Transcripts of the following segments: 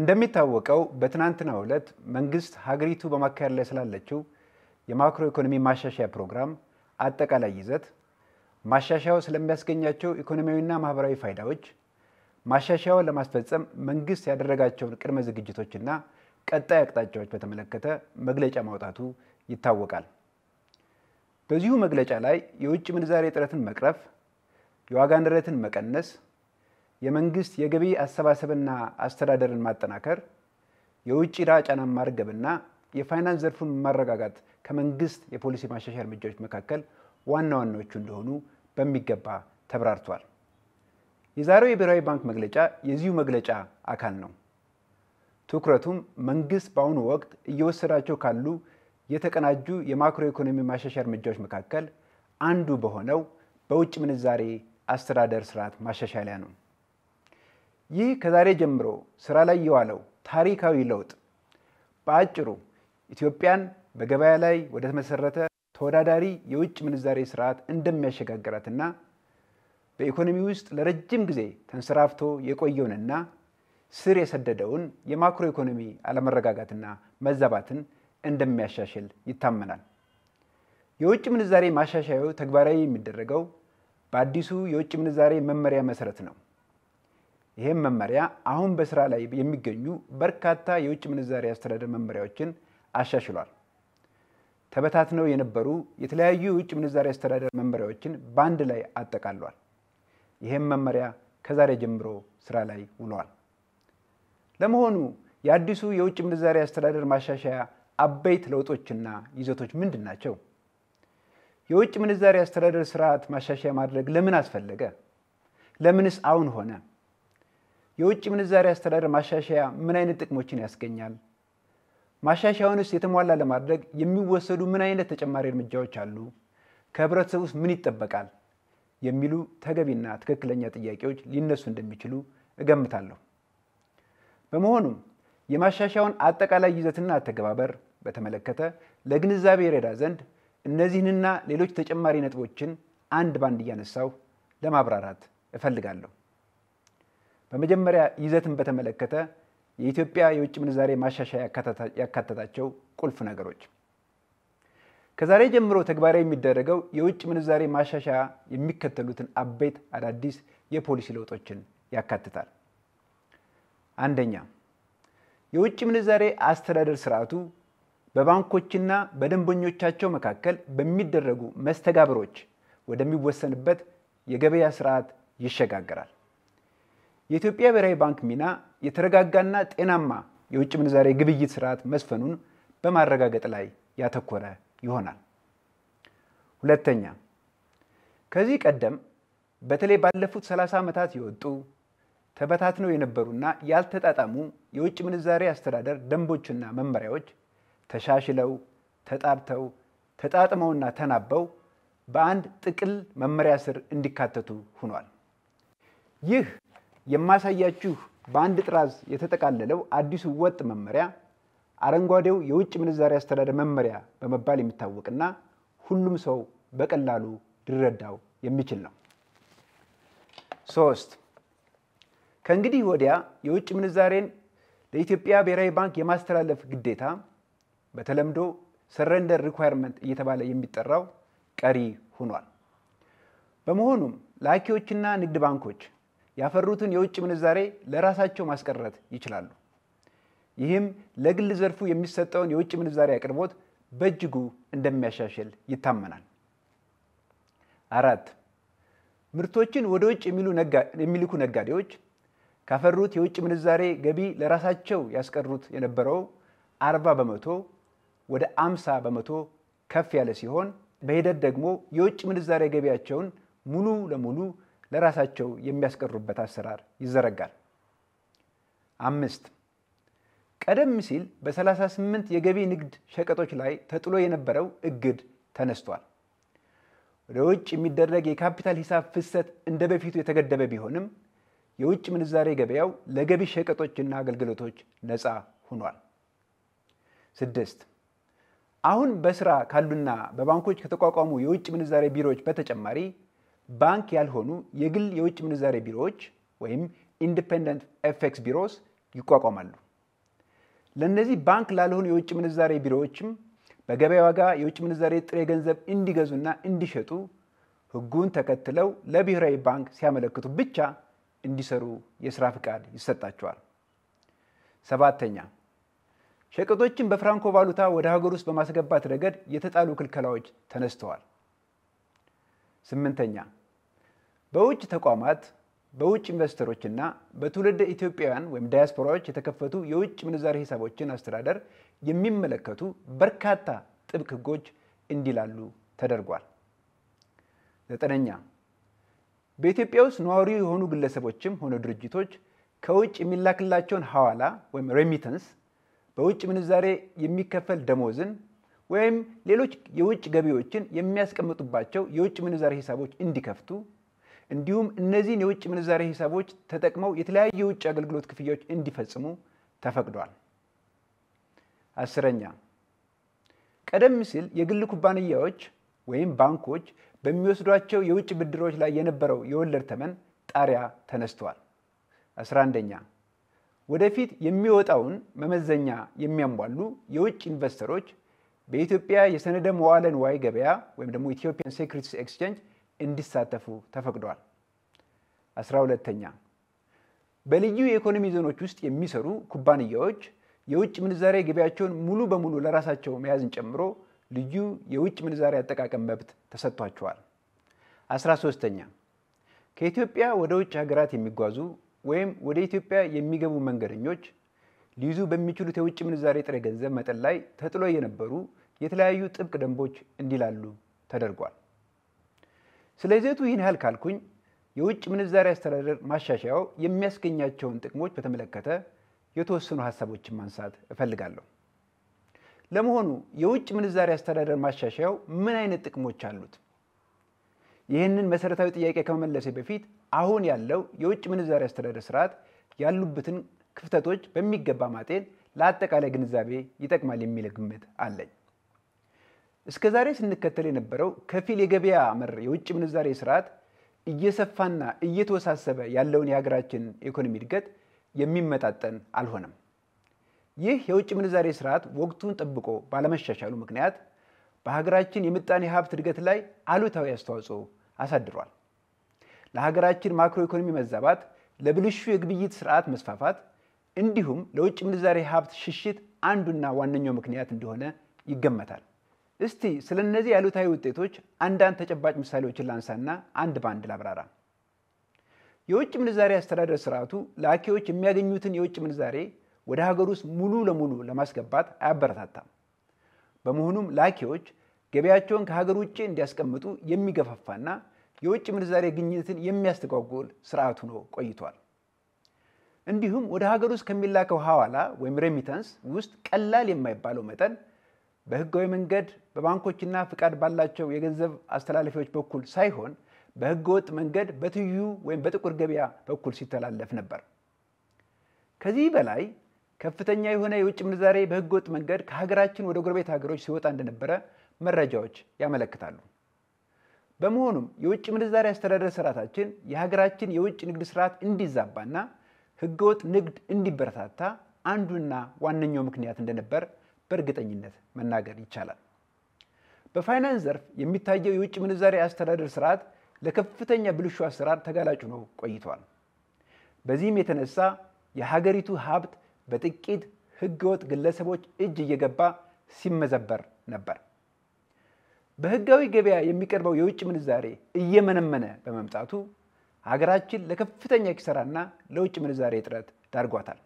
እንደሚታወቀው በትናንትናው ዕለት መንግስት ሀገሪቱ በማካሄድ ላይ ስላለችው የማክሮ ኢኮኖሚ ማሻሻያ ፕሮግራም አጠቃላይ ይዘት፣ ማሻሻያው ስለሚያስገኛቸው ኢኮኖሚያዊና ማህበራዊ ፋይዳዎች፣ ማሻሻያውን ለማስፈጸም መንግስት ያደረጋቸውን ቅድመ ዝግጅቶችና ቀጣይ አቅጣጫዎች በተመለከተ መግለጫ ማውጣቱ ይታወቃል። በዚሁ መግለጫ ላይ የውጭ ምንዛሬ እጥረትን መቅረፍ፣ የዋጋ ንረትን መቀነስ የመንግስት የገቢ አሰባሰብና አስተዳደርን ማጠናከር፣ የውጭ ዕዳ ጫናን ማርገብና የፋይናንስ ዘርፉን ማረጋጋት ከመንግስት የፖሊሲ ማሻሻያ እርምጃዎች መካከል ዋና ዋናዎቹ እንደሆኑ በሚገባ ተብራርቷል። የዛሬው የብሔራዊ ባንክ መግለጫ የዚሁ መግለጫ አካል ነው። ትኩረቱም መንግስት በአሁኑ ወቅት እየወሰዳቸው ካሉ የተቀናጁ የማክሮ ኢኮኖሚ ማሻሻያ እርምጃዎች መካከል አንዱ በሆነው በውጭ ምንዛሬ አስተዳደር ስርዓት ማሻሻያ ነው። ይህ ከዛሬ ጀምሮ ስራ ላይ የዋለው ታሪካዊ ለውጥ በአጭሩ ኢትዮጵያን በገበያ ላይ ወደ ተመሰረተ ተወዳዳሪ የውጭ ምንዛሬ ስርዓት እንደሚያሸጋግራትና በኢኮኖሚ ውስጥ ለረጅም ጊዜ ተንሰራፍቶ የቆየውንና ስር የሰደደውን የማክሮ ኢኮኖሚ አለመረጋጋትና መዛባትን እንደሚያሻሽል ይታመናል። የውጭ ምንዛሬ ማሻሻያው ተግባራዊ የሚደረገው በአዲሱ የውጭ ምንዛሬ መመሪያ መሰረት ነው። ይህም መመሪያ አሁን በስራ ላይ የሚገኙ በርካታ የውጭ ምንዛሪ አስተዳደር መመሪያዎችን አሻሽሏል። ተበታትነው የነበሩ የተለያዩ የውጭ ምንዛሪ አስተዳደር መመሪያዎችን በአንድ ላይ አጠቃሏል። ይህም መመሪያ ከዛሬ ጀምሮ ስራ ላይ ውሏል። ለመሆኑ የአዲሱ የውጭ ምንዛሪ አስተዳደር ማሻሻያ አበይት ለውጦችና ይዘቶች ምንድን ናቸው? የውጭ ምንዛሪ አስተዳደር ስርዓት ማሻሻያ ማድረግ ለምን አስፈለገ? ለምንስ አሁን ሆነ? የውጭ ምንዛሪ አስተዳደር ማሻሻያ ምን አይነት ጥቅሞችን ያስገኛል? ውስጥ የተሟላ ለማድረግ የሚወሰዱ ምን አይነት ተጨማሪ እርምጃዎች አሉ? ከህብረተሰብ ውስጥ ምን ይጠበቃል? የሚሉ ተገቢና ትክክለኛ ጥያቄዎች ሊነሱ እንደሚችሉ እገምታለሁ። በመሆኑም የማሻሻያውን አጠቃላይ ይዘትና አተገባበር በተመለከተ ለግንዛቤ ይረዳ ዘንድ እነዚህንና ሌሎች ተጨማሪ ነጥቦችን አንድ ባንድ እያነሳው ለማብራራት እፈልጋለሁ። በመጀመሪያ ይዘትን በተመለከተ የኢትዮጵያ የውጭ ምንዛሬ ማሻሻያ ያካተታቸው ቁልፍ ነገሮች ከዛሬ ጀምሮ ተግባራዊ የሚደረገው የውጭ ምንዛሬ ማሻሻያ የሚከተሉትን አበይት አዳዲስ የፖሊሲ ለውጦችን ያካትታል። አንደኛ፣ የውጭ ምንዛሬ አስተዳደር ስርዓቱ በባንኮችና በደንበኞቻቸው መካከል በሚደረጉ መስተጋብሮች ወደሚወሰንበት የገበያ ስርዓት ይሸጋገራል። የኢትዮጵያ ብሔራዊ ባንክ ሚና የተረጋጋና ጤናማ የውጭ ምንዛሬ ግብይት ስርዓት መስፈኑን በማረጋገጥ ላይ ያተኮረ ይሆናል። ሁለተኛ፣ ከዚህ ቀደም በተለይ ባለፉት 30 ዓመታት የወጡ ተበታትነው የነበሩና ያልተጣጣሙ የውጭ ምንዛሬ አስተዳደር ደንቦችና መመሪያዎች ተሻሽለው፣ ተጣርተው፣ ተጣጥመውና ተናበው በአንድ ጥቅል መመሪያ ስር እንዲካተቱ ሆኗል። ይህ የማሳያችሁ በአንድ ጥራዝ የተጠቃለለው አዲሱ ወጥ መመሪያ አረንጓዴው የውጭ ምንዛሪ አስተዳደር መመሪያ በመባል የሚታወቅና ሁሉም ሰው በቀላሉ ሊረዳው የሚችል ነው። ሶስት ከእንግዲህ ወዲያ የውጭ ምንዛሬን ለኢትዮጵያ ብሔራዊ ባንክ የማስተላለፍ ግዴታ በተለምዶ ሰረንደር ሪኳየርመንት እየተባለ የሚጠራው ቀሪ ሆኗል። በመሆኑም ላኪዎችና ንግድ ባንኮች ያፈሩትን የውጭ ምንዛሬ ለራሳቸው ማስቀረት ይችላሉ። ይህም ለግል ዘርፉ የሚሰጠውን የውጭ ምንዛሬ አቅርቦት በእጅጉ እንደሚያሻሽል ይታመናል። አራት ምርቶችን ወደ ውጭ የሚልኩ ነጋዴዎች ካፈሩት የውጭ ምንዛሬ ገቢ ለራሳቸው ያስቀሩት የነበረው 40 በመቶ ወደ 50 በመቶ ከፍ ያለ ሲሆን በሂደት ደግሞ የውጭ ምንዛሬ ገቢያቸውን ሙሉ ለሙሉ ለራሳቸው የሚያስቀሩበት አሰራር ይዘረጋል። አምስት ቀደም ሲል በ38 የገቢ ንግድ ሸቀጦች ላይ ተጥሎ የነበረው እግድ ተነስቷል። ወደ ውጭ የሚደረግ የካፒታል ሂሳብ ፍሰት እንደ በፊቱ የተገደበ ቢሆንም የውጭ ምንዛሬ ገበያው ለገቢ ሸቀጦችና አገልግሎቶች ነፃ ሆኗል። ስድስት አሁን በስራ ካሉና በባንኮች ከተቋቋሙ የውጭ ምንዛሬ ቢሮዎች በተጨማሪ ባንክ ያልሆኑ የግል የውጭ ምንዛሬ ቢሮዎች ወይም ኢንዲፔንደንት ኤፌክስ ቢሮስ ይቋቋማሉ። ለእነዚህ ባንክ ላልሆኑ የውጭ ምንዛሬ ቢሮዎችም በገበያ ዋጋ የውጭ ምንዛሬ ጥሬ ገንዘብ እንዲገዙና እንዲሸጡ ሕጉን ተከትለው ለብሔራዊ ባንክ ሲያመለክቱ ብቻ እንዲሰሩ የስራ ፍቃድ ይሰጣቸዋል። ሰባተኛ ሸቀጦችን በፍራንኮ ቫሉታ ወደ ሀገር ውስጥ በማስገባት ረገድ የተጣሉ ክልከላዎች ተነስተዋል። ስምንተኛ በውጭ ተቋማት በውጭ ኢንቨስተሮችና በትውልድ ኢትዮጵያውያን ወይም ዳያስፖራዎች የተከፈቱ የውጭ ምንዛሪ ሂሳቦችን አስተዳደር የሚመለከቱ በርካታ ጥብቅ ሕጎች እንዲላሉ ተደርጓል። ዘጠነኛ በኢትዮጵያ ውስጥ ነዋሪ የሆኑ ግለሰቦችም ሆነ ድርጅቶች ከውጭ የሚላክላቸውን ሐዋላ ወይም ሬሚተንስ፣ በውጭ ምንዛሬ የሚከፈል ደሞዝን ወይም ሌሎች የውጭ ገቢዎችን የሚያስቀምጡባቸው የውጭ ምንዛሬ ሂሳቦች እንዲከፍቱ እንዲሁም እነዚህን የውጭ ምንዛሬ ሂሳቦች ተጠቅመው የተለያዩ የውጭ አገልግሎት ክፍያዎች እንዲፈጽሙ ተፈቅዷል። አስረኛ ቀደም ሲል የግል ኩባንያዎች ወይም ባንኮች በሚወስዷቸው የውጭ ብድሮች ላይ የነበረው የወለድ ተመን ጣሪያ ተነስተዋል። አስራ አንደኛ ወደፊት የሚወጣውን መመዘኛ የሚያሟሉ የውጭ ኢንቨስተሮች በኢትዮጵያ የሰነደ መዋለ ንዋይ ገበያ ወይም ደግሞ ኢትዮጵያን ሴክሪትስ ኤክስቼንጅ እንዲሳተፉ ተፈቅደዋል። አስራ ሁለተኛ በልዩ የኢኮኖሚ ዞኖች ውስጥ የሚሰሩ ኩባንያዎች የውጭ ምንዛሬ ገበያቸውን ሙሉ በሙሉ ለራሳቸው መያዝን ጨምሮ ልዩ የውጭ ምንዛሬ አጠቃቀም መብት ተሰጥቷቸዋል። አስራ ሶስተኛ ከኢትዮጵያ ወደ ውጭ ሀገራት የሚጓዙ ወይም ወደ ኢትዮጵያ የሚገቡ መንገደኞች ሊይዙ በሚችሉት የውጭ ምንዛሬ ጥሬ ገንዘብ መጠን ላይ ተጥሎ የነበሩ የተለያዩ ጥብቅ ደንቦች እንዲላሉ ተደርጓል። ስለ ይዘቱ ይህን ያህል ካልኩኝ የውጭ ምንዛሪ አስተዳደር ማሻሻያው የሚያስገኛቸውን ጥቅሞች በተመለከተ የተወሰኑ ሀሳቦችን ማንሳት እፈልጋለሁ። ለመሆኑ የውጭ ምንዛሪ አስተዳደር ማሻሻያው ምን አይነት ጥቅሞች አሉት? ይህንን መሰረታዊ ጥያቄ ከመመለሴ በፊት አሁን ያለው የውጭ ምንዛሪ አስተዳደር ስርዓት ያሉበትን ክፍተቶች በሚገባ ማጤን ለአጠቃላይ ግንዛቤ ይጠቅማል የሚል ግምት አለኝ። እስከ ዛሬ ስንከተል የነበረው ከፊል የገበያ መር የውጭ ምንዛሬ ስርዓት እየሰፋና እየተወሳሰበ ያለውን የሀገራችን ኢኮኖሚ እድገት የሚመጣጠን አልሆነም። ይህ የውጭ ምንዛሬ ስርዓት ወቅቱን ጠብቆ ባለመሻሻሉ ምክንያት በሀገራችን የምጣኔ ሀብት እድገት ላይ አሉታዊ አስተዋጽኦ አሳድሯል። ለሀገራችን ማክሮ ኢኮኖሚ መዛባት፣ ለብልሹ የግብይት ስርዓት መስፋፋት እንዲሁም ለውጭ ምንዛሬ ሀብት ሽሽት አንዱና ዋነኛው ምክንያት እንደሆነ ይገመታል። እስቲ ስለ እነዚህ ያሉታዊ ውጤቶች አንዳንድ ተጨባጭ ምሳሌዎችን ላንሳና አንድ በአንድ ላብራራ። የውጭ ምንዛሬ አስተዳደር ስርዓቱ ላኪዎች የሚያገኙትን የውጭ ምንዛሬ ወደ ሀገር ውስጥ ሙሉ ለሙሉ ለማስገባት አያበረታታም። በመሆኑም ላኪዎች ገበያቸውን ከሀገር ውጭ እንዲያስቀምጡ የሚገፋፋና የውጭ ምንዛሬ ግኝትን የሚያስተጓጉል ስርዓቱ ነው ቆይቷል። እንዲሁም ወደ ሀገር ውስጥ ከሚላከው ሐዋላ ወይም ሬሚታንስ ውስጥ ቀላል የማይባለው መጠን በህጋዊ መንገድ በባንኮችና ፍቃድ ባላቸው የገንዘብ አስተላለፊዎች በኩል ሳይሆን በህገ ወጥ መንገድ በትዩ ወይም በጥቁር ገበያ በኩል ሲተላለፍ ነበር። ከዚህ በላይ ከፍተኛ የሆነ የውጭ ምንዛሬ በህገ ወጥ መንገድ ከሀገራችን ወደ ጎረቤት ሀገሮች ሲወጣ እንደነበረ መረጃዎች ያመለክታሉ። በመሆኑም የውጭ ምንዛሬ አስተዳደር ስርዓታችን የሀገራችን የውጭ ንግድ ስርዓት እንዲዛባና ህገወጥ ንግድ እንዲበረታታ አንዱና ዋነኛው ምክንያት እንደነበር በእርግጠኝነት መናገር ይቻላል። በፋይናንስ ዘርፍ የሚታየው የውጭ ምንዛሪ አስተዳደር ስርዓት ለከፍተኛ ብልሹ አሰራር ተጋላጭ ሆኖ ቆይቷል። በዚህም የተነሳ የሀገሪቱ ሀብት በጥቂት ህገወጥ ግለሰቦች እጅ እየገባ ሲመዘበር ነበር። በህጋዊ ገበያ የሚቀርበው የውጭ ምንዛሬ እየመነመነ በመምጣቱ ሀገራችን ለከፍተኛ ኪሰራና ለውጭ ምንዛሬ እጥረት ዳርጓታል።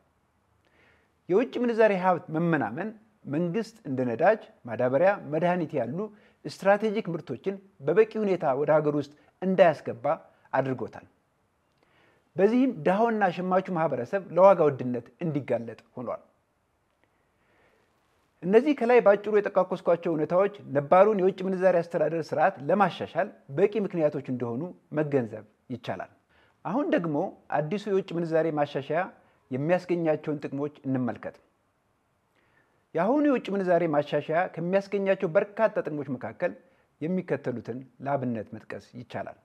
የውጭ ምንዛሬ ሀብት መመናመን መንግስት እንደ ነዳጅ፣ ማዳበሪያ፣ መድኃኒት ያሉ ስትራቴጂክ ምርቶችን በበቂ ሁኔታ ወደ ሀገር ውስጥ እንዳያስገባ አድርጎታል። በዚህም ድሃውና ሸማቹ ማህበረሰብ ለዋጋ ውድነት እንዲጋለጥ ሆኗል። እነዚህ ከላይ በአጭሩ የጠቃቀስኳቸው እውነታዎች ነባሩን የውጭ ምንዛሪ አስተዳደር ስርዓት ለማሻሻል በቂ ምክንያቶች እንደሆኑ መገንዘብ ይቻላል። አሁን ደግሞ አዲሱ የውጭ ምንዛሬ ማሻሻያ የሚያስገኛቸውን ጥቅሞች እንመልከት። የአሁኑ የውጭ ምንዛሬ ማሻሻያ ከሚያስገኛቸው በርካታ ጥቅሞች መካከል የሚከተሉትን ለአብነት መጥቀስ ይቻላል።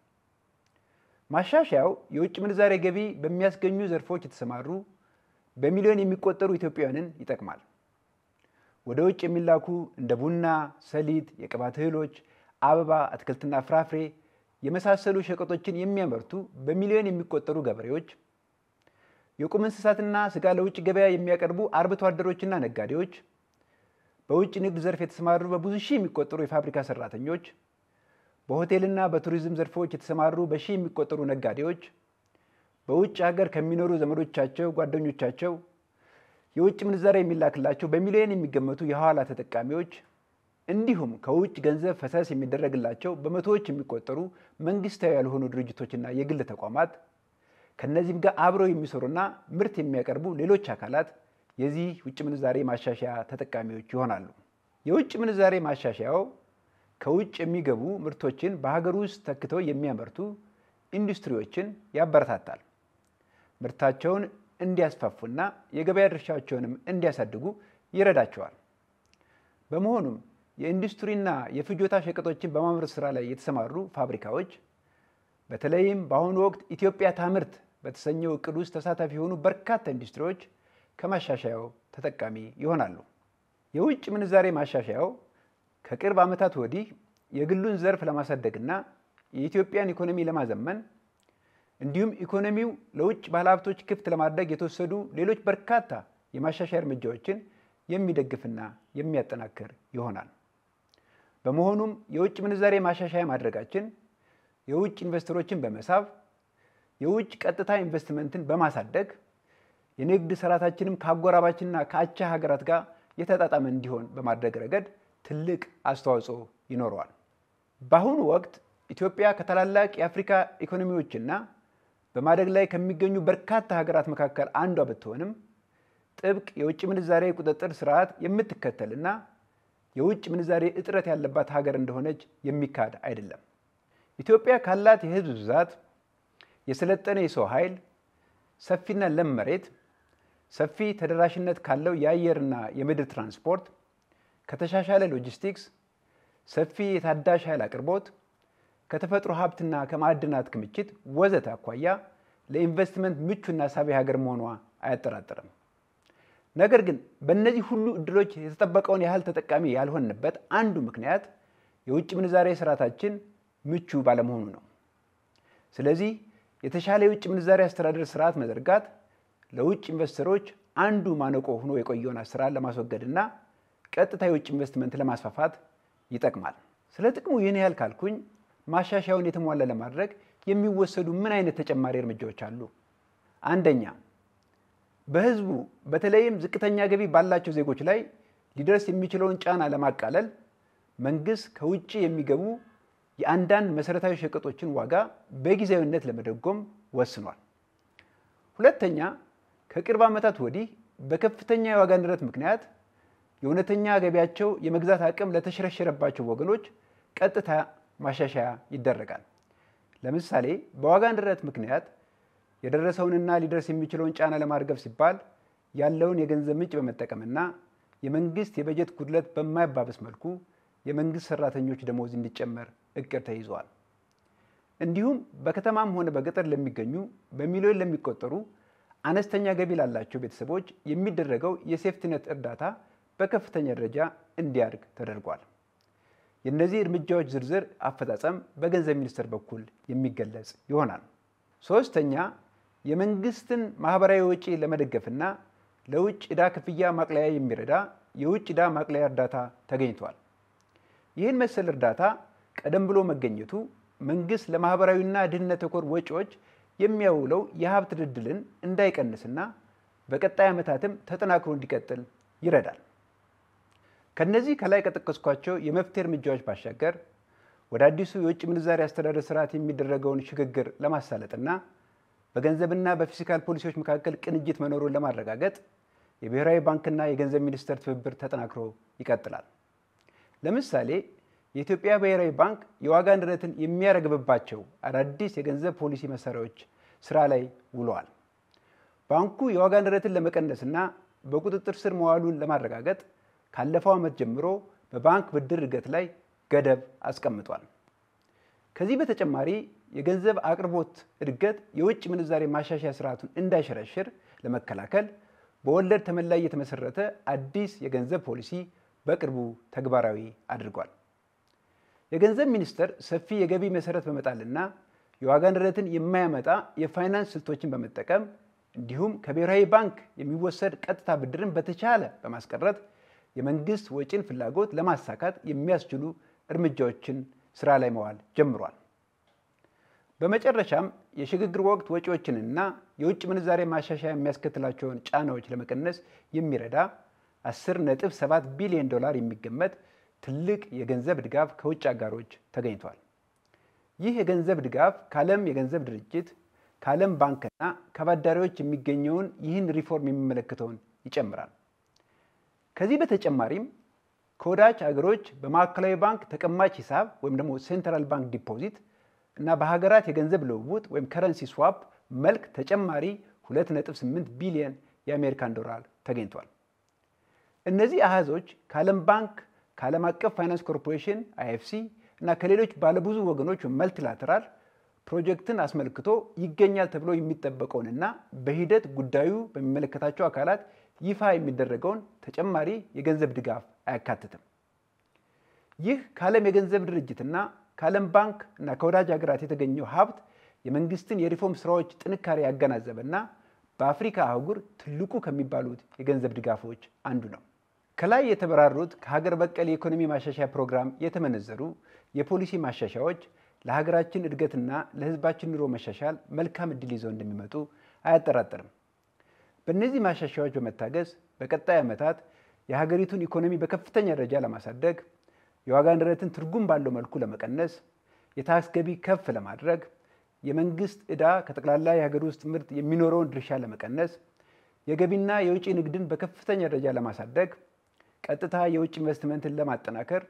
ማሻሻያው የውጭ ምንዛሬ ገቢ በሚያስገኙ ዘርፎች የተሰማሩ በሚሊዮን የሚቆጠሩ ኢትዮጵያውያንን ይጠቅማል። ወደ ውጭ የሚላኩ እንደ ቡና፣ ሰሊጥ፣ የቅባት እህሎች፣ አበባ፣ አትክልትና ፍራፍሬ የመሳሰሉ ሸቀጦችን የሚያመርቱ በሚሊዮን የሚቆጠሩ ገበሬዎች፣ የቁም እንስሳትና ስጋ ለውጭ ገበያ የሚያቀርቡ አርብቶ አደሮችና ነጋዴዎች፣ በውጭ ንግድ ዘርፍ የተሰማሩ በብዙ ሺህ የሚቆጠሩ የፋብሪካ ሰራተኞች፣ በሆቴልና በቱሪዝም ዘርፎች የተሰማሩ በሺህ የሚቆጠሩ ነጋዴዎች፣ በውጭ ሀገር ከሚኖሩ ዘመዶቻቸው፣ ጓደኞቻቸው የውጭ ምንዛሪ የሚላክላቸው በሚሊዮን የሚገመቱ የሐዋላ ተጠቃሚዎች እንዲሁም ከውጭ ገንዘብ ፈሰስ የሚደረግላቸው በመቶዎች የሚቆጠሩ መንግስታዊ ያልሆኑ ድርጅቶችና የግል ተቋማት ከእነዚህም ጋር አብረው የሚሰሩና ምርት የሚያቀርቡ ሌሎች አካላት የዚህ ውጭ ምንዛሬ ማሻሻያ ተጠቃሚዎች ይሆናሉ። የውጭ ምንዛሬ ማሻሻያው ከውጭ የሚገቡ ምርቶችን በሀገር ውስጥ ተክተው የሚያመርቱ ኢንዱስትሪዎችን ያበረታታል። ምርታቸውን እንዲያስፋፉና የገበያ ድርሻቸውንም እንዲያሳድጉ ይረዳቸዋል። በመሆኑም የኢንዱስትሪና የፍጆታ ሸቀጦችን በማምረት ስራ ላይ የተሰማሩ ፋብሪካዎች በተለይም በአሁኑ ወቅት ኢትዮጵያ ታምርት በተሰኘው እቅድ ውስጥ ተሳታፊ የሆኑ በርካታ ኢንዱስትሪዎች ከማሻሻያው ተጠቃሚ ይሆናሉ። የውጭ ምንዛሬ ማሻሻያው ከቅርብ ዓመታት ወዲህ የግሉን ዘርፍ ለማሳደግና የኢትዮጵያን ኢኮኖሚ ለማዘመን እንዲሁም ኢኮኖሚው ለውጭ ባለሀብቶች ክፍት ለማድረግ የተወሰዱ ሌሎች በርካታ የማሻሻያ እርምጃዎችን የሚደግፍና የሚያጠናክር ይሆናል። በመሆኑም የውጭ ምንዛሬ ማሻሻያ ማድረጋችን የውጭ ኢንቨስተሮችን በመሳብ የውጭ ቀጥታ ኢንቨስትመንትን በማሳደግ የንግድ ስርዓታችንም ከአጎራባችንና ከአቻ ሀገራት ጋር የተጣጣመ እንዲሆን በማድረግ ረገድ ትልቅ አስተዋጽኦ ይኖረዋል። በአሁኑ ወቅት ኢትዮጵያ ከታላላቅ የአፍሪካ ኢኮኖሚዎችና በማደግ ላይ ከሚገኙ በርካታ ሀገራት መካከል አንዷ ብትሆንም ጥብቅ የውጭ ምንዛሬ ቁጥጥር ስርዓት የምትከተልና የውጭ ምንዛሬ እጥረት ያለባት ሀገር እንደሆነች የሚካድ አይደለም። ኢትዮጵያ ካላት የህዝብ ብዛት፣ የሰለጠነ የሰው ኃይል፣ ሰፊና ለም መሬት፣ ሰፊ ተደራሽነት ካለው የአየርና የምድር ትራንስፖርት፣ ከተሻሻለ ሎጂስቲክስ፣ ሰፊ የታዳሽ ኃይል አቅርቦት ከተፈጥሮ ሀብትና ከማዕድናት ክምችት ወዘተ አኳያ ለኢንቨስትመንት ምቹና ሳቢ ሀገር መሆኗ አያጠራጥርም። ነገር ግን በእነዚህ ሁሉ እድሎች የተጠበቀውን ያህል ተጠቃሚ ያልሆንበት አንዱ ምክንያት የውጭ ምንዛሬ ስርዓታችን ምቹ ባለመሆኑ ነው። ስለዚህ የተሻለ የውጭ ምንዛሬ አስተዳደር ስርዓት መዘርጋት ለውጭ ኢንቨስተሮች አንዱ ማነቆ ሆኖ የቆየውን አሰራር ለማስወገድና ቀጥታ የውጭ ኢንቨስትመንት ለማስፋፋት ይጠቅማል። ስለ ጥቅሙ ይህን ያህል ካልኩኝ ማሻሻያውን የተሟላ ለማድረግ የሚወሰዱ ምን አይነት ተጨማሪ እርምጃዎች አሉ? አንደኛ፣ በህዝቡ በተለይም ዝቅተኛ ገቢ ባላቸው ዜጎች ላይ ሊደርስ የሚችለውን ጫና ለማቃለል መንግስት ከውጭ የሚገቡ የአንዳንድ መሰረታዊ ሸቀጦችን ዋጋ በጊዜያዊነት ለመደጎም ወስኗል። ሁለተኛ፣ ከቅርብ ዓመታት ወዲህ በከፍተኛ የዋጋ ንረት ምክንያት የእውነተኛ ገቢያቸው የመግዛት አቅም ለተሸረሸረባቸው ወገኖች ቀጥታ ማሻሻያ ይደረጋል። ለምሳሌ በዋጋ ንረት ምክንያት የደረሰውንና ሊደርስ የሚችለውን ጫና ለማርገብ ሲባል ያለውን የገንዘብ ምንጭ በመጠቀምና የመንግስት የበጀት ጉድለት በማያባብስ መልኩ የመንግስት ሰራተኞች ደሞዝ እንዲጨመር እቅድ ተይዟል። እንዲሁም በከተማም ሆነ በገጠር ለሚገኙ በሚሊዮን ለሚቆጠሩ አነስተኛ ገቢ ላላቸው ቤተሰቦች የሚደረገው የሴፍትነት እርዳታ በከፍተኛ ደረጃ እንዲያድግ ተደርጓል። የእነዚህ እርምጃዎች ዝርዝር አፈጻጸም በገንዘብ ሚኒስቴር በኩል የሚገለጽ ይሆናል። ሶስተኛ የመንግስትን ማህበራዊ ወጪ ለመደገፍና ለውጭ ዕዳ ክፍያ ማቅለያ የሚረዳ የውጭ ዕዳ ማቅለያ እርዳታ ተገኝቷል። ይህን መሰል እርዳታ ቀደም ብሎ መገኘቱ መንግስት ለማህበራዊና ድህነት ተኮር ወጪዎች የሚያውለው የሀብት ድድልን እንዳይቀንስና በቀጣይ ዓመታትም ተጠናክሮ እንዲቀጥል ይረዳል። ከነዚህ ከላይ ከጠቀስኳቸው የመፍትሄ እርምጃዎች ባሻገር ወደ አዲሱ የውጭ ምንዛሪ አስተዳደር ስርዓት የሚደረገውን ሽግግር ለማሳለጥና በገንዘብና በፊስካል ፖሊሲዎች መካከል ቅንጅት መኖሩን ለማረጋገጥ የብሔራዊ ባንክና የገንዘብ ሚኒስቴር ትብብር ተጠናክሮ ይቀጥላል። ለምሳሌ የኢትዮጵያ ብሔራዊ ባንክ የዋጋ ንረትን የሚያረግብባቸው አዳዲስ የገንዘብ ፖሊሲ መሳሪያዎች ስራ ላይ ውለዋል። ባንኩ የዋጋ ንረትን ለመቀነስና በቁጥጥር ስር መዋሉን ለማረጋገጥ ካለፈው ዓመት ጀምሮ በባንክ ብድር እድገት ላይ ገደብ አስቀምጧል። ከዚህ በተጨማሪ የገንዘብ አቅርቦት እድገት የውጭ ምንዛሬ ማሻሻያ ስርዓቱን እንዳይሸረሽር ለመከላከል በወለድ ተመላይ የተመሰረተ አዲስ የገንዘብ ፖሊሲ በቅርቡ ተግባራዊ አድርጓል። የገንዘብ ሚኒስቴር ሰፊ የገቢ መሰረት በመጣልና የዋጋ ንረትን የማያመጣ የፋይናንስ ስልቶችን በመጠቀም እንዲሁም ከብሔራዊ ባንክ የሚወሰድ ቀጥታ ብድርን በተቻለ በማስቀረት የመንግስት ወጪን ፍላጎት ለማሳካት የሚያስችሉ እርምጃዎችን ስራ ላይ መዋል ጀምሯል። በመጨረሻም የሽግግር ወቅት ወጪዎችንና የውጭ ምንዛሬ ማሻሻያ የሚያስከትላቸውን ጫናዎች ለመቀነስ የሚረዳ 10.7 ቢሊዮን ዶላር የሚገመት ትልቅ የገንዘብ ድጋፍ ከውጭ አጋሮች ተገኝቷል። ይህ የገንዘብ ድጋፍ ከዓለም የገንዘብ ድርጅት ከዓለም ባንክና ከአበዳሪዎች የሚገኘውን ይህን ሪፎርም የሚመለከተውን ይጨምራል። ከዚህ በተጨማሪም ከወዳጅ ሀገሮች በማዕከላዊ ባንክ ተቀማጭ ሂሳብ ወይም ደግሞ ሴንትራል ባንክ ዲፖዚት እና በሀገራት የገንዘብ ልውውጥ ወይም ከረንሲ ስዋፕ መልክ ተጨማሪ 2.8 ቢሊየን የአሜሪካን ዶላር ተገኝቷል። እነዚህ አሃዞች ከዓለም ባንክ፣ ከዓለም አቀፍ ፋይናንስ ኮርፖሬሽን አይኤፍሲ እና ከሌሎች ባለብዙ ወገኖች መልቲላተራል ፕሮጀክትን አስመልክቶ ይገኛል ተብሎ የሚጠበቀውንና በሂደት ጉዳዩ በሚመለከታቸው አካላት ይፋ የሚደረገውን ተጨማሪ የገንዘብ ድጋፍ አያካትትም። ይህ ከዓለም የገንዘብ ድርጅትና ከዓለም ባንክ እና ከወዳጅ ሀገራት የተገኘው ሀብት የመንግስትን የሪፎርም ስራዎች ጥንካሬ ያገናዘበና በአፍሪካ አህጉር ትልቁ ከሚባሉት የገንዘብ ድጋፎች አንዱ ነው። ከላይ የተበራሩት ከሀገር በቀል የኢኮኖሚ ማሻሻያ ፕሮግራም የተመነዘሩ የፖሊሲ ማሻሻያዎች ለሀገራችን እድገትና ለሕዝባችን ኑሮ መሻሻል መልካም እድል ይዘው እንደሚመጡ አያጠራጥርም። በእነዚህ ማሻሻያዎች በመታገዝ በቀጣይ ዓመታት የሀገሪቱን ኢኮኖሚ በከፍተኛ ደረጃ ለማሳደግ፣ የዋጋ ንረትን ትርጉም ባለው መልኩ ለመቀነስ፣ የታክስ ገቢ ከፍ ለማድረግ፣ የመንግስት ዕዳ ከጠቅላላ የሀገር ውስጥ ምርት የሚኖረውን ድርሻ ለመቀነስ፣ የገቢና የውጭ ንግድን በከፍተኛ ደረጃ ለማሳደግ፣ ቀጥታ የውጭ ኢንቨስትመንትን ለማጠናከር፣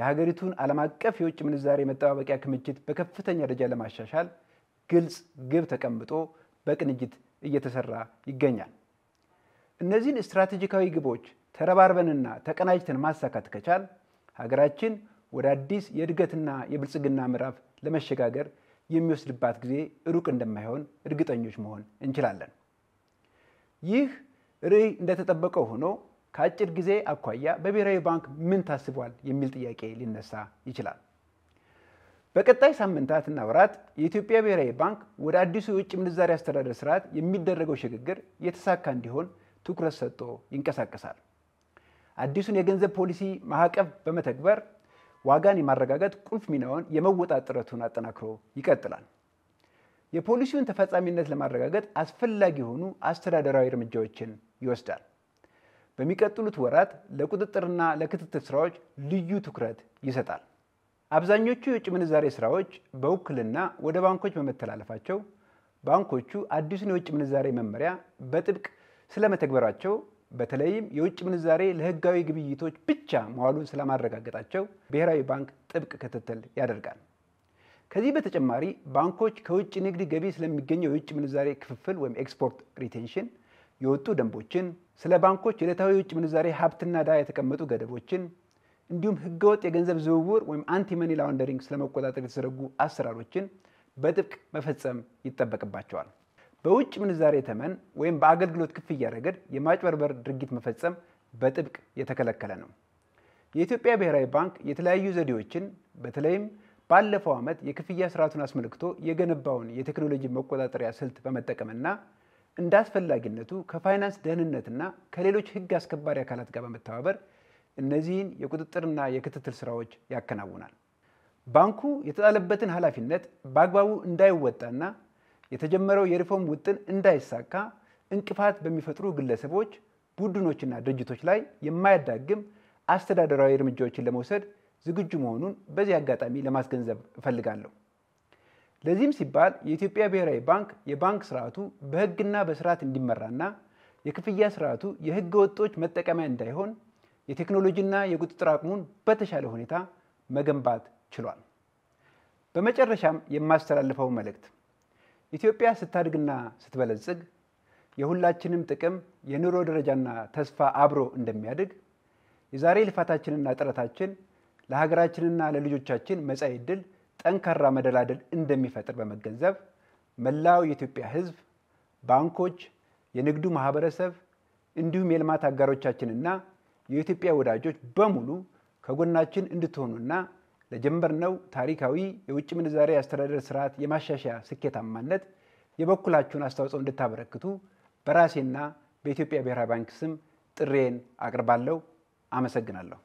የሀገሪቱን ዓለም አቀፍ የውጭ ምንዛሬ መጠባበቂያ ክምችት በከፍተኛ ደረጃ ለማሻሻል ግልጽ ግብ ተቀምጦ በቅንጅት እየተሰራ ይገኛል። እነዚህን ስትራቴጂካዊ ግቦች ተረባርበንና ተቀናጅተን ማሳካት ከቻል ሀገራችን ወደ አዲስ የእድገትና የብልጽግና ምዕራፍ ለመሸጋገር የሚወስድባት ጊዜ ሩቅ እንደማይሆን እርግጠኞች መሆን እንችላለን። ይህ ርዕይ እንደተጠበቀው ሆኖ ከአጭር ጊዜ አኳያ በብሔራዊ ባንክ ምን ታስቧል የሚል ጥያቄ ሊነሳ ይችላል። በቀጣይ ሳምንታትና ወራት የኢትዮጵያ ብሔራዊ ባንክ ወደ አዲሱ የውጭ ምንዛሪ አስተዳደር ስርዓት የሚደረገው ሽግግር የተሳካ እንዲሆን ትኩረት ሰጥቶ ይንቀሳቀሳል። አዲሱን የገንዘብ ፖሊሲ ማዕቀፍ በመተግበር ዋጋን የማረጋገጥ ቁልፍ ሚናውን የመወጣት ጥረቱን አጠናክሮ ይቀጥላል። የፖሊሲውን ተፈጻሚነት ለማረጋገጥ አስፈላጊ የሆኑ አስተዳደራዊ እርምጃዎችን ይወስዳል። በሚቀጥሉት ወራት ለቁጥጥርና ለክትትል ስራዎች ልዩ ትኩረት ይሰጣል። አብዛኞቹ የውጭ ምንዛሬ ስራዎች በውክልና ወደ ባንኮች በመተላለፋቸው ባንኮቹ አዲሱን የውጭ ምንዛሬ መመሪያ በጥብቅ ስለመተግበራቸው በተለይም የውጭ ምንዛሬ ለህጋዊ ግብይቶች ብቻ መዋሉን ስለማረጋገጣቸው ብሔራዊ ባንክ ጥብቅ ክትትል ያደርጋል። ከዚህ በተጨማሪ ባንኮች ከውጭ ንግድ ገቢ ስለሚገኘው የውጭ ምንዛሬ ክፍፍል ወይም ኤክስፖርት ሪቴንሽን የወጡ ደንቦችን፣ ስለ ባንኮች ዕለታዊ የውጭ ምንዛሬ ሀብትና ዕዳ የተቀመጡ ገደቦችን፣ እንዲሁም ህገወጥ የገንዘብ ዝውውር ወይም አንቲ መኒ ላውንደሪንግ ስለመቆጣጠር የተዘረጉ አሰራሮችን በጥብቅ መፈጸም ይጠበቅባቸዋል። በውጭ ምንዛሬ ተመን ወይም በአገልግሎት ክፍያ ረገድ የማጭበርበር ድርጊት መፈጸም በጥብቅ የተከለከለ ነው። የኢትዮጵያ ብሔራዊ ባንክ የተለያዩ ዘዴዎችን በተለይም ባለፈው ዓመት የክፍያ ስርዓቱን አስመልክቶ የገነባውን የቴክኖሎጂ መቆጣጠሪያ ስልት በመጠቀምና እንደ አስፈላጊነቱ ከፋይናንስ ደህንነትና ከሌሎች ህግ አስከባሪ አካላት ጋር በመተባበር እነዚህን የቁጥጥርና የክትትል ስራዎች ያከናውናል። ባንኩ የተጣለበትን ኃላፊነት በአግባቡ እንዳይወጣና የተጀመረው የሪፎርም ውጥን እንዳይሳካ እንቅፋት በሚፈጥሩ ግለሰቦች፣ ቡድኖችና ድርጅቶች ላይ የማያዳግም አስተዳደራዊ እርምጃዎችን ለመውሰድ ዝግጁ መሆኑን በዚህ አጋጣሚ ለማስገንዘብ እፈልጋለሁ። ለዚህም ሲባል የኢትዮጵያ ብሔራዊ ባንክ የባንክ ስርዓቱ በሕግና በስርዓት እንዲመራና የክፍያ ስርዓቱ የሕገ ወጦች መጠቀሚያ እንዳይሆን የቴክኖሎጂና የቁጥጥር አቅሙን በተሻለ ሁኔታ መገንባት ችሏል። በመጨረሻም የማስተላልፈው መልእክት ኢትዮጵያ ስታድግና ስትበለጽግ የሁላችንም ጥቅም፣ የኑሮ ደረጃና ተስፋ አብሮ እንደሚያድግ የዛሬ ልፋታችንና ጥረታችን ለሀገራችንና ለልጆቻችን መጻኢ ዕድል ጠንካራ መደላደል እንደሚፈጥር በመገንዘብ መላው የኢትዮጵያ ሕዝብ፣ ባንኮች፣ የንግዱ ማህበረሰብ እንዲሁም የልማት አጋሮቻችንና የኢትዮጵያ ወዳጆች በሙሉ ከጎናችን እንድትሆኑና ለጀመርነው ታሪካዊ የውጭ ምንዛሪ አስተዳደር ስርዓት የማሻሻያ ስኬታማነት የበኩላችሁን አስተዋጽኦ እንድታበረክቱ በራሴና በኢትዮጵያ ብሔራዊ ባንክ ስም ጥሬን አቅርባለሁ። አመሰግናለሁ።